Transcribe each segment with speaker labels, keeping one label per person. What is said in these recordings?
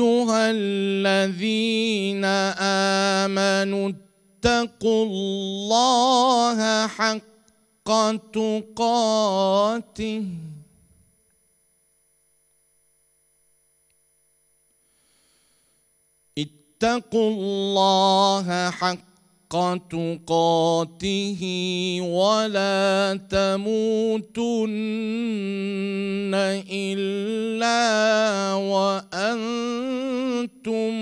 Speaker 1: ايها الذين امنوا اتقوا الله حق تقاته اتقوا الله حق حق تقاته ولا تموتن إلا وأنتم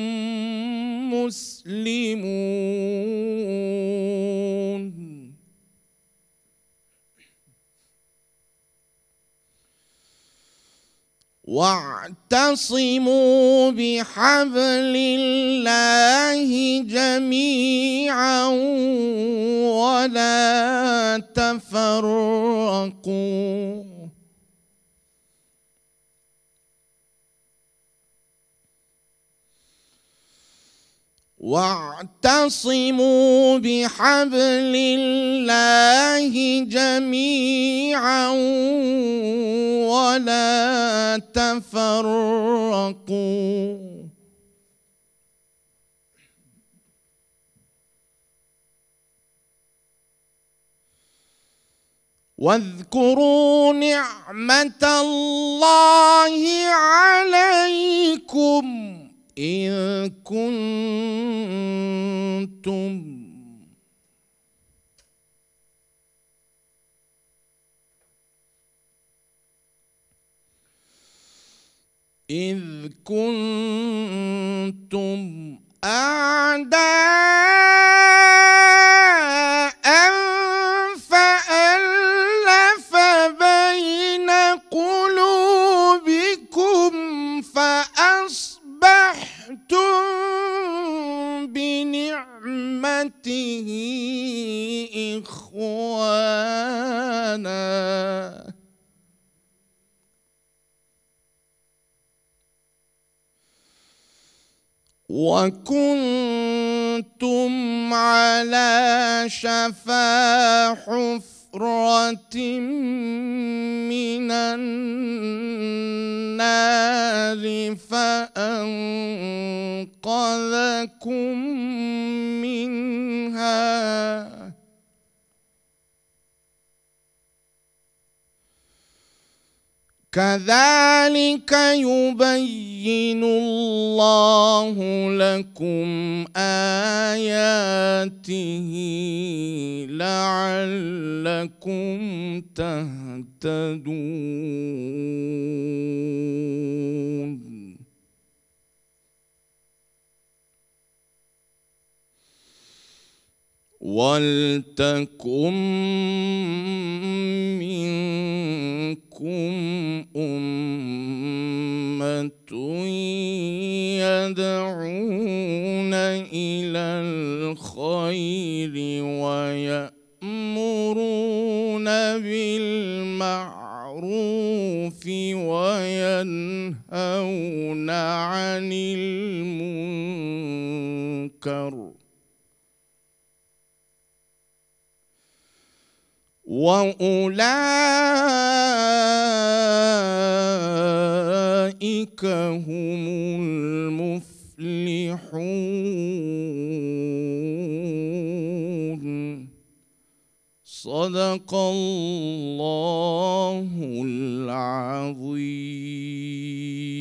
Speaker 1: مسلمون واعتصموا بحبل الله جميعا ولا تفرقوا واعتصموا بحبل الله جميعا ولا تفرقوا واذكروا نعمه الله عليكم إن كنتم إذ كنتم أعداء نعمته إخوانا وكنتم على شفا حفرة من النار فأنتم أنقذكم منها كذلك يبين الله لكم آياته لعلكم تهتدون ولتكن منكم أمة يدعون إلى الخير ويأمرون بالمعروف وينهون عن المنكر واولئك هم المفلحون صدق الله العظيم